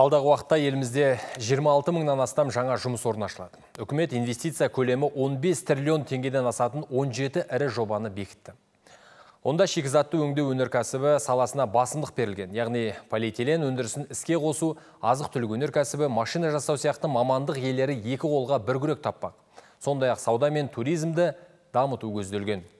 Алдағы уақытта елімізде 26 мыңнан астам жаңа жұмыс орны ашылады. Үкімет инвестиция көлемі 15 триллион теңгеден асатын 17 ірі жобаны бекітті. Онда шикізатты өңдеу өнеркәсібі саласына басымдық берілген, яғни полиэтилен өндірісін іске қосу, азық түлік өнеркәсібі, машина жасау сияқты мамандық иелері екі қолға бір күрек таппақ. Сондай ақ сауда мен туризмді дамыту көзделген.